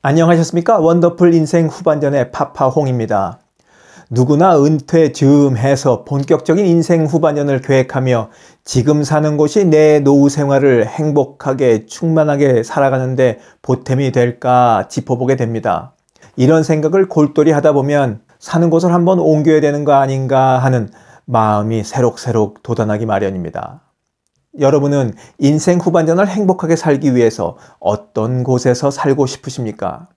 안녕하셨습니까? 원더풀 인생 후반전의 파파홍입니다. 누구나 은퇴 즈음해서 본격적인 인생 후반년을 계획하며 지금 사는 곳이 내 노후 생활을 행복하게 충만하게 살아가는데 보탬이 될까 짚어보게 됩니다. 이런 생각을 골똘히 하다 보면 사는 곳을 한번 옮겨야 되는 거 아닌가 하는 마음이 새록새록 돋아나기 마련입니다. 여러분은 인생 후반전을 행복하게 살기 위해서 어떤 곳에서 살고 싶으십니까?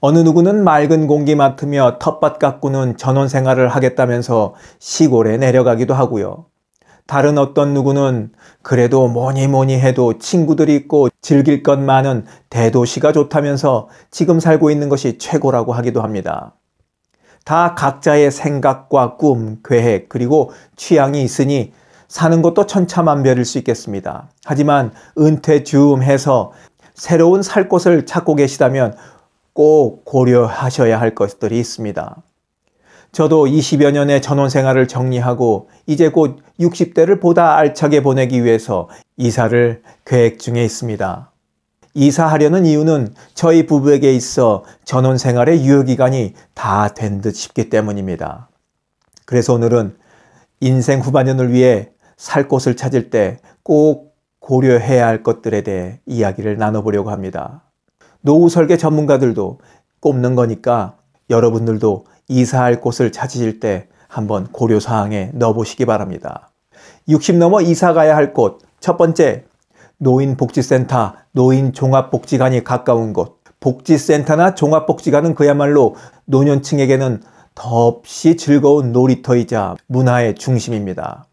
어느 누구는 맑은 공기 맡으며 텃밭 가꾸는 전원 생활을 하겠다면서 시골에 내려가기도 하고요. 다른 어떤 누구는 그래도 뭐니 뭐니 해도 친구들이 있고 즐길 것 많은 대도시가 좋다면서 지금 살고 있는 것이 최고라고 하기도 합니다. 다 각자의 생각과 꿈, 계획, 그리고 취향이 있으니 사는 것도 천차만별일 수 있겠습니다. 하지만 은퇴 즈음해서 새로운 살 곳을 찾고 계시다면 꼭 고려하셔야 할 것들이 있습니다. 저도 20여 년의 전원 생활을 정리하고 이제 곧 60대를 보다 알차게 보내기 위해서 이사를 계획 중에 있습니다. 이사하려는 이유는 저희 부부에게 있어 전원 생활의 유효기간이 다 된 듯 싶기 때문입니다. 그래서 오늘은 인생 후반년을 위해 살 곳을 찾을 때 꼭 고려해야 할 것들에 대해 이야기를 나눠보려고 합니다. 노후 설계 전문가들도 꼽는 거니까 여러분들도 이사할 곳을 찾으실 때 한번 고려 사항에 넣어보시기 바랍니다. 60 넘어 이사 가야 할 곳 첫 번째 노인복지센터, 노인종합복지관이 가까운 곳. 복지센터나 종합복지관은 그야말로 노년층에게는 더없이 즐거운 놀이터이자 문화의 중심입니다.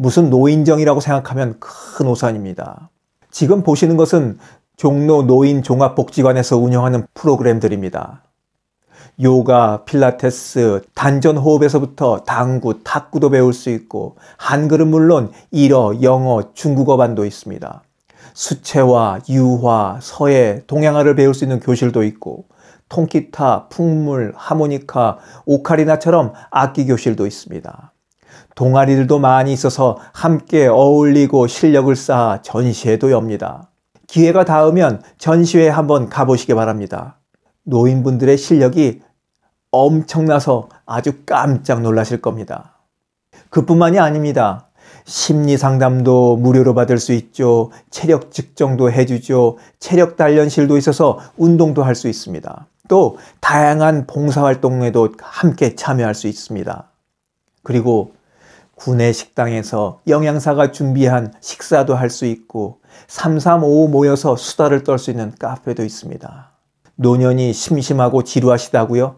무슨 노인정이라고 생각하면 큰 오산입니다. 지금 보시는 것은 종로 노인 종합복지관에서 운영하는 프로그램들입니다. 요가, 필라테스, 단전호흡에서부터 당구, 탁구도 배울 수 있고 한글은 물론 일어, 영어, 중국어 반도 있습니다. 수채화, 유화, 서예, 동양화를 배울 수 있는 교실도 있고 통기타, 풍물, 하모니카, 오카리나처럼 악기 교실도 있습니다. 동아리들도 많이 있어서 함께 어울리고 실력을 쌓아 전시회도 엽니다. 기회가 닿으면 전시회 한번 가보시기 바랍니다. 노인분들의 실력이 엄청나서 아주 깜짝 놀라실 겁니다. 그뿐만이 아닙니다. 심리 상담도 무료로 받을 수 있죠. 체력 측정도 해주죠. 체력 단련실도 있어서 운동도 할 수 있습니다. 또 다양한 봉사활동에도 함께 참여할 수 있습니다. 그리고 구내 식당에서 영양사가 준비한 식사도 할 수 있고 335 모여서 수다를 떨 수 있는 카페도 있습니다. 노년이 심심하고 지루하시다고요?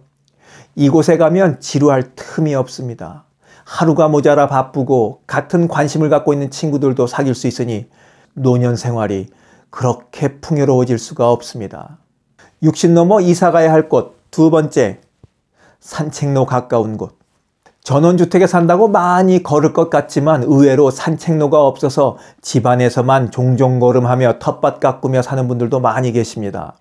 이곳에 가면 지루할 틈이 없습니다. 하루가 모자라 바쁘고 같은 관심을 갖고 있는 친구들도 사귈 수 있으니 노년 생활이 그렇게 풍요로워질 수가 없습니다. 60 넘어 이사 가야 할 곳, 두 번째, 산책로 가까운 곳. 전원주택에 산다고 많이 걸을 것 같지만 의외로 산책로가 없어서 집안에서만 종종 걸음하며 텃밭 가꾸며 사는 분들도 많이 계십니다.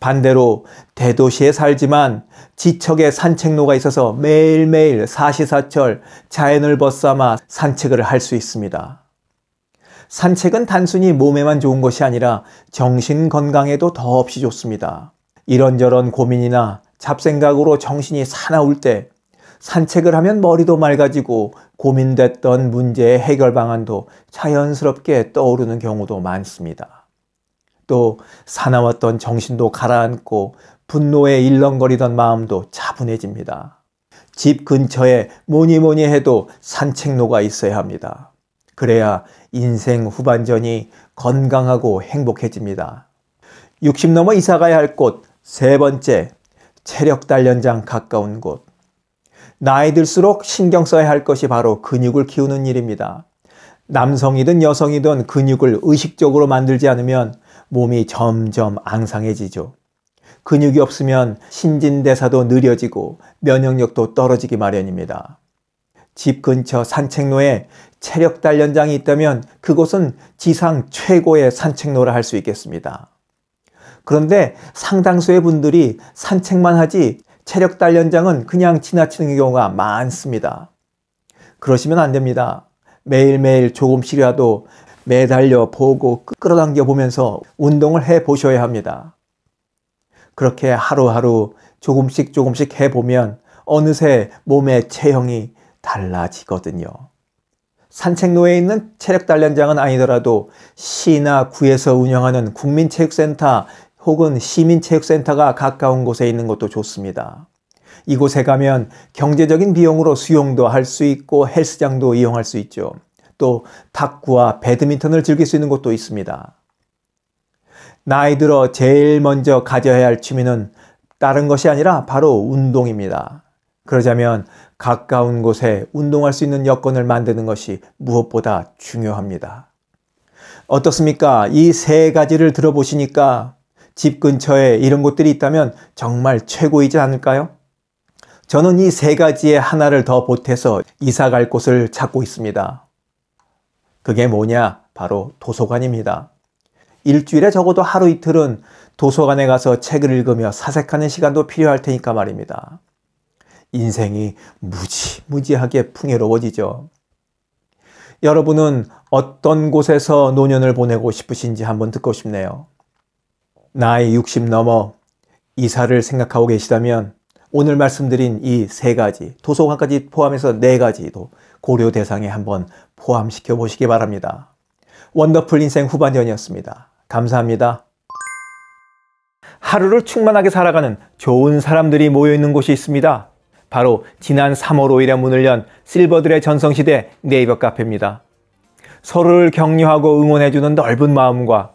반대로 대도시에 살지만 지척에 산책로가 있어서 매일매일 사시사철 자연을 벗삼아 산책을 할 수 있습니다. 산책은 단순히 몸에만 좋은 것이 아니라 정신 건강에도 더없이 좋습니다. 이런저런 고민이나 잡생각으로 정신이 사나울 때 산책을 하면 머리도 맑아지고 고민됐던 문제의 해결 방안도 자연스럽게 떠오르는 경우도 많습니다. 또 사나웠던 정신도 가라앉고 분노에 일렁거리던 마음도 차분해집니다. 집 근처에 뭐니 뭐니 해도 산책로가 있어야 합니다. 그래야 인생 후반전이 건강하고 행복해집니다. 60 넘어 이사 가야 할 곳, 세 번째, 체력 단련장 가까운 곳. 나이 들수록 신경 써야 할 것이 바로 근육을 키우는 일입니다. 남성이든 여성이든 근육을 의식적으로 만들지 않으면 몸이 점점 앙상해지죠. 근육이 없으면 신진대사도 느려지고 면역력도 떨어지기 마련입니다. 집 근처 산책로에 체력 단련장이 있다면 그곳은 지상 최고의 산책로라 할 수 있겠습니다. 그런데 상당수의 분들이 산책만 하지 체력 단련장은 그냥 지나치는 경우가 많습니다. 그러시면 안 됩니다. 매일매일 조금씩이라도 매달려 보고 끌어당겨 보면서 운동을 해 보셔야 합니다. 그렇게 하루하루 조금씩 조금씩 해보면 어느새 몸의 체형이 달라지거든요. 산책로에 있는 체력 단련장은 아니더라도 시나 구에서 운영하는 국민체육센터 혹은 시민체육센터가 가까운 곳에 있는 것도 좋습니다. 이곳에 가면 경제적인 비용으로 수영도 할 수 있고 헬스장도 이용할 수 있죠. 또 탁구와 배드민턴을 즐길 수 있는 곳도 있습니다. 나이 들어 제일 먼저 가져야 할 취미는 다른 것이 아니라 바로 운동입니다. 그러자면 가까운 곳에 운동할 수 있는 여건을 만드는 것이 무엇보다 중요합니다. 어떻습니까? 이 세 가지를 들어보시니까 집 근처에 이런 곳들이 있다면 정말 최고이지 않을까요? 저는 이 세 가지의 하나를 더 보태서 이사 갈 곳을 찾고 있습니다. 그게 뭐냐? 바로 도서관입니다. 일주일에 적어도 하루 이틀은 도서관에 가서 책을 읽으며 사색하는 시간도 필요할 테니까 말입니다. 인생이 무지무지하게 풍요로워지죠. 여러분은 어떤 곳에서 노년을 보내고 싶으신지 한번 듣고 싶네요. 나이 60 넘어 이사를 생각하고 계시다면 오늘 말씀드린 이 세 가지, 도서관까지 포함해서 네 가지도 고려 대상에 한번 포함시켜 보시기 바랍니다. 원더풀 인생 후반전이었습니다. 감사합니다. 하루를 충만하게 살아가는 좋은 사람들이 모여있는 곳이 있습니다. 바로 지난 3월 5일에 문을 연 실버들의 전성시대 네이버 카페입니다. 서로를 격려하고 응원해주는 넓은 마음과